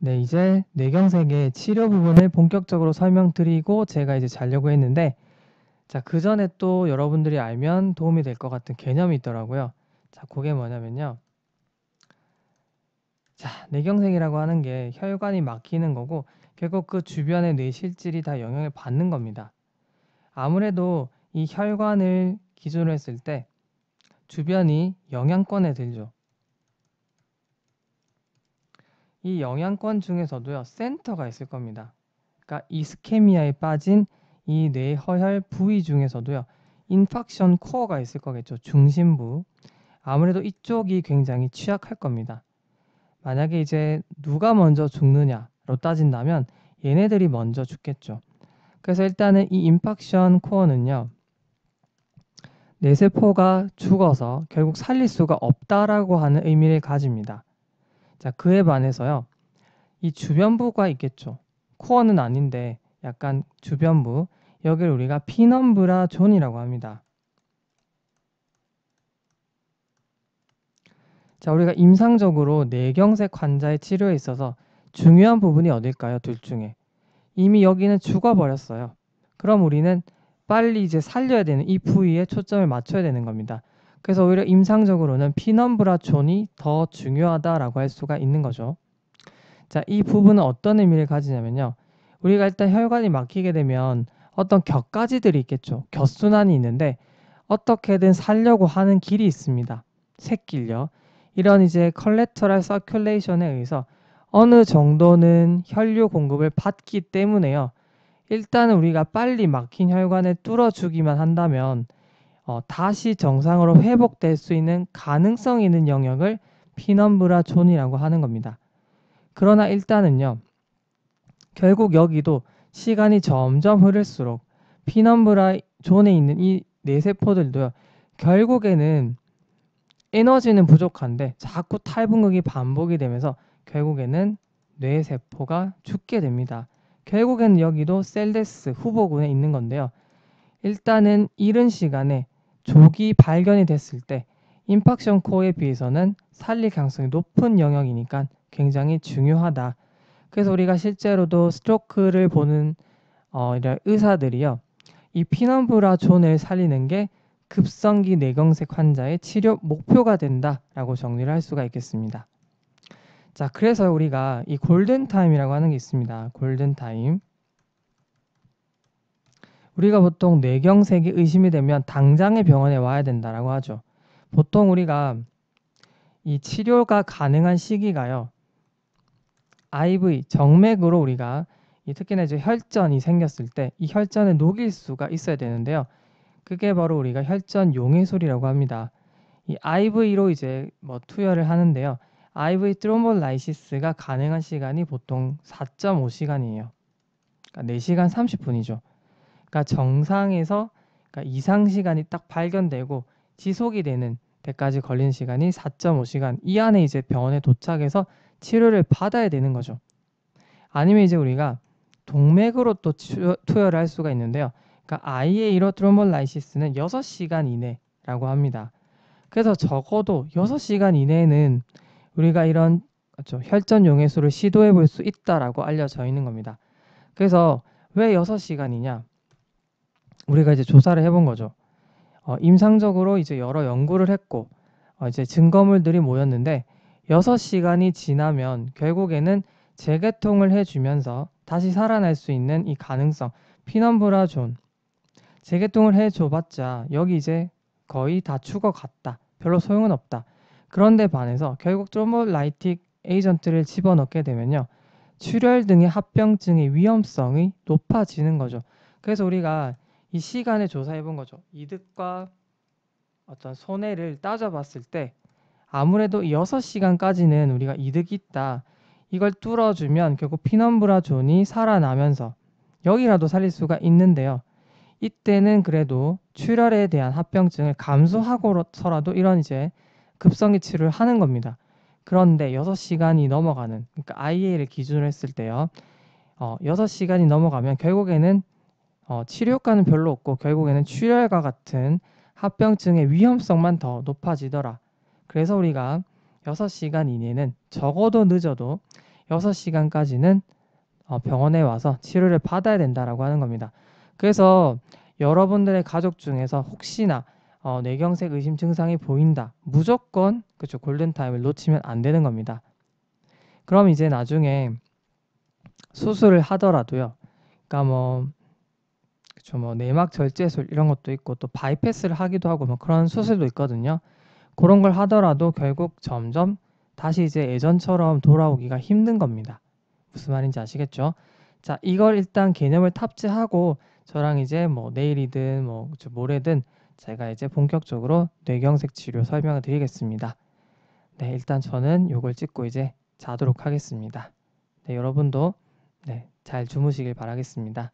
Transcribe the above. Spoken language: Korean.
네, 이제 뇌경색의 치료 부분을 본격적으로 설명드리고 제가 이제 자려고 했는데 자, 그 전에 또 여러분들이 알면 도움이 될 것 같은 개념이 있더라고요. 자, 그게 뭐냐면요. 자, 뇌경색이라고 하는 게 혈관이 막히는 거고 결국 그 주변의 뇌 실질이 다 영향을 받는 겁니다. 아무래도 이 혈관을 기준으로 했을 때 주변이 영양권에 들죠. 이 영양권 중에서도요 센터가 있을 겁니다. 그러니까 이스케미아에 빠진 이 뇌 허혈 부위 중에서도요 인팍션 코어가 있을 거겠죠 중심부 아무래도 이쪽이 굉장히 취약할 겁니다. 만약에 이제 누가 먼저 죽느냐로 따진다면 얘네들이 먼저 죽겠죠. 그래서 일단은 이인팍션 코어는요. 뇌세포가 죽어서 결국 살릴 수가 없다라고 하는 의미를 가집니다. 자, 그에 반해서요. 이 주변부가 있겠죠. 코어는 아닌데 약간 주변부. 여기를 우리가 피넘브라 존이라고 합니다. 자, 우리가 임상적으로 뇌경색 환자의 치료에 있어서 중요한 부분이 어딜까요? 둘 중에. 이미 여기는 죽어버렸어요. 그럼 우리는 빨리 이제 살려야 되는 이 부위에 초점을 맞춰야 되는 겁니다. 그래서 오히려 임상적으로는 피넘브라촌이 더 중요하다라고 할 수가 있는 거죠. 자, 이 부분은 어떤 의미를 가지냐면요. 우리가 일단 혈관이 막히게 되면 어떤 격가지들이 있겠죠. 격순환이 있는데 어떻게든 살려고 하는 길이 있습니다. 새길요. 이런 이제 컬렉터럴 서큘레이션에 의해서 어느 정도는 혈류 공급을 받기 때문에요. 일단은 우리가 빨리 막힌 혈관을 뚫어주기만 한다면 어, 다시 정상으로 회복될 수 있는 가능성 있는 영역을 피넘브라 존이라고 하는 겁니다. 그러나 일단은요. 결국 여기도 시간이 점점 흐를수록 피넘브라 존에 있는 이 뇌세포들도요. 결국에는 에너지는 부족한데 자꾸 탈분극이 반복이 되면서 결국에는 뇌세포가 죽게 됩니다. 결국에는 여기도 셀데스 후보군에 있는 건데요. 일단은 이른 시간에 조기 발견이 됐을 때 임팍션 코에 비해서는 살릴 가능성이 높은 영역이니까 굉장히 중요하다. 그래서 우리가 실제로도 스트로크를 보는 어, 의사들이요. 이 피넘브라 존을 살리는 게 급성기 내경색 환자의 치료 목표가 된다라고 정리를 할 수가 있겠습니다. 자, 그래서 우리가 이 골든타임이라고 하는 게 있습니다. 골든타임. 우리가 보통 뇌경색이 의심이 되면 당장에 병원에 와야 된다라고 하죠. 보통 우리가 이 치료가 가능한 시기가요. IV 정맥으로 우리가 특히나 이제 혈전이 생겼을 때 이 혈전을 녹일 수가 있어야 되는데요. 그게 바로 우리가 혈전 용해술이라고 합니다. 이 IV로 이제 뭐 투여를 하는데요. IV 트롬볼라이시스가 가능한 시간이 보통 4.5시간이에요. 그러니까 4시간 30분이죠. 그러니까 정상에서 그러니까 이상 시간이 딱 발견되고 지속이 되는 때까지 걸리는 시간이 4.5시간 이 안에 이제 병원에 도착해서 치료를 받아야 되는 거죠. 아니면 이제 우리가 동맥으로 또 투여를 할 수가 있는데요. 그러니까 아이의 이런 트롬볼라이시스는 6시간 이내라고 합니다. 그래서 적어도 6시간 이내는 에 우리가 이런 그렇죠, 혈전 용해수를 시도해 볼 수 있다라고 알려져 있는 겁니다. 그래서 왜 6시간이냐? 우리가 이제 조사를 해본 거죠. 어, 임상적으로 이제 여러 연구를 했고 어, 이제 증거물들이 모였는데 6 시간이 지나면 결국에는 재개통을 해주면서 다시 살아날 수 있는 이 가능성 피넘브라존 재개통을 해줘봤자 여기 이제 거의 다 죽어갔다 별로 소용은 없다 그런데 반해서 결국 트로몰라이틱 에이전트를 집어넣게 되면요 출혈 등의 합병증의 위험성이 높아지는 거죠 그래서 우리가 이 시간에 조사해 본 거죠. 이득과 어떤 손해를 따져봤을 때 아무래도 6 시간까지는 우리가 이득이 있다. 이걸 뚫어주면 결국 피넘브라 존이 살아나면서 여기라도 살릴 수가 있는데요. 이때는 그래도 출혈에 대한 합병증을 감소하고서라도 이런 이제 급성기 치료를 하는 겁니다. 그런데 6시간이 넘어가는 그러니까 IA를 기준으로 했을 때요. 어, 6시간이 넘어가면 결국에는 어, 치료과는 별로 없고 결국에는 출혈과 같은 합병증의 위험성만 더 높아지더라. 그래서 우리가 6시간 이내는 적어도 늦어도 6시간까지는 어, 병원에 와서 치료를 받아야 된다라고 하는 겁니다. 그래서 여러분들의 가족 중에서 혹시나 어, 뇌경색 의심 증상이 보인다. 무조건 그쵸 골든 타임을 놓치면 안 되는 겁니다. 그럼 이제 나중에 수술을 하더라도요. 그러니까 뭐 그렇죠. 뭐 내막 절제술 이런 것도 있고 또 바이패스를 하기도 하고 뭐 그런 수술도 있거든요. 그런 걸 하더라도 결국 점점 다시 이제 예전처럼 돌아오기가 힘든 겁니다. 무슨 말인지 아시겠죠? 자, 이걸 일단 개념을 탑재하고 저랑 이제 뭐 내일이든 뭐 모레든 제가 이제 본격적으로 뇌경색 치료 설명을 드리겠습니다. 네, 일단 저는 요걸 찍고 이제 자도록 하겠습니다. 네, 여러분도 네, 잘 주무시길 바라겠습니다.